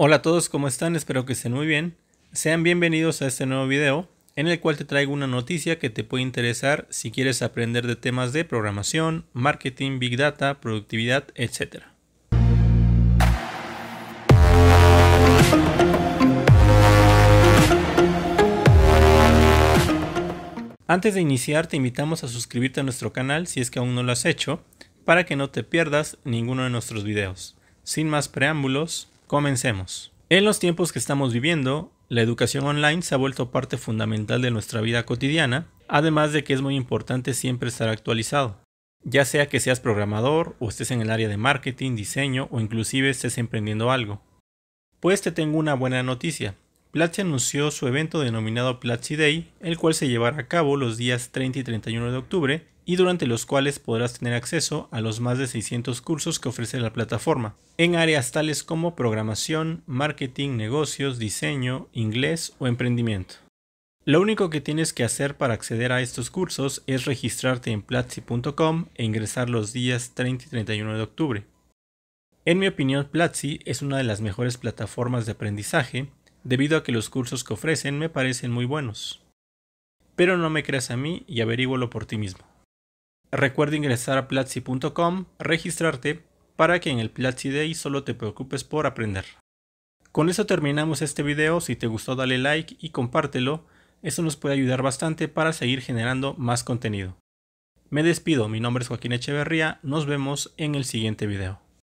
Hola a todos, ¿cómo están? Espero que estén muy bien. Sean bienvenidos a este nuevo video en el cual te traigo una noticia que te puede interesar si quieres aprender de temas de programación, marketing, big data, productividad, etc. Antes de iniciar te invitamos a suscribirte a nuestro canal si es que aún no lo has hecho, para que no te pierdas ninguno de nuestros videos. Sin más preámbulos, Comencemos. En los tiempos que estamos viviendo, la educación online se ha vuelto parte fundamental de nuestra vida cotidiana, además de que es muy importante siempre estar actualizado. Ya sea que seas programador o estés en el área de marketing, diseño o inclusive estés emprendiendo algo. Pues te tengo una buena noticia. Platzi anunció su evento denominado Platzi Day, el cual se llevará a cabo los días 30 y 31 de octubre y durante los cuales podrás tener acceso a los más de 600 cursos que ofrece la plataforma, en áreas tales como programación, marketing, negocios, diseño, inglés o emprendimiento. Lo único que tienes que hacer para acceder a estos cursos es registrarte en platzi.com e ingresar los días 30 y 31 de octubre. En mi opinión, Platzi es una de las mejores plataformas de aprendizaje debido a que los cursos que ofrecen me parecen muy buenos. Pero no me creas a mí y averígualo por ti mismo. Recuerda ingresar a platzi.com, registrarte, para que en el Platzi Day solo te preocupes por aprender. Con eso terminamos este video, si te gustó dale like y compártelo, eso nos puede ayudar bastante para seguir generando más contenido. Me despido, mi nombre es Joaquín Echeverría, nos vemos en el siguiente video.